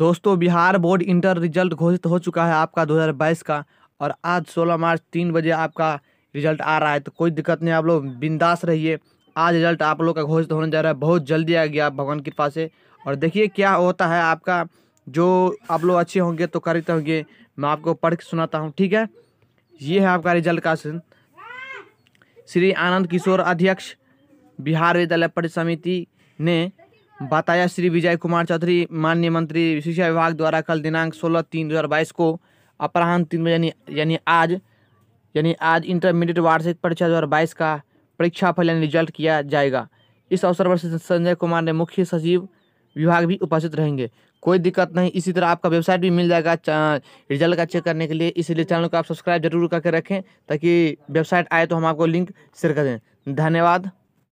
दोस्तों Bihar board inter result घोषित हो चुका है आपका 2022 का और आज 16 मार्च तीन बजे आपका रिजल्ट आ रहा है तो कोई दिक्कत नहीं आप लोग बिंदास रहिए आज रिजल्ट आप लोग का घोषित होने जा रहा है बहुत जल्दी आ गया भगवान की कृपा से और देखिए क्या होता है आपका जो आप लोग अच्छे होंगे तो करते होंगे मैं आपको पढ़ के सुनाता हूँ ठीक है ये है आपका रिजल्ट का श्री आनंद किशोर अध्यक्ष बिहार विद्यालय परिसमिति ने बताया श्री विजय कुमार चौधरी माननीय मंत्री शिक्षा विभाग द्वारा कल दिनांक 16 तीन 2022 को अपराह्न तीन बजे यानी आज यानी आज इंटरमीडिएट वार्षिक परीक्षा 2022 का परीक्षाफल यानी रिजल्ट किया जाएगा इस अवसर पर संजय कुमार ने मुख्य सचिव विभाग भी उपस्थित रहेंगे कोई दिक्कत नहीं इसी तरह आपका वेबसाइट भी मिल जाएगा रिजल्ट का चेक करने के लिए इसलिए चैनल को आप सब्सक्राइब जरूर करके रखें ताकि वेबसाइट आए तो हम आपको लिंक शेयर कर दें धन्यवाद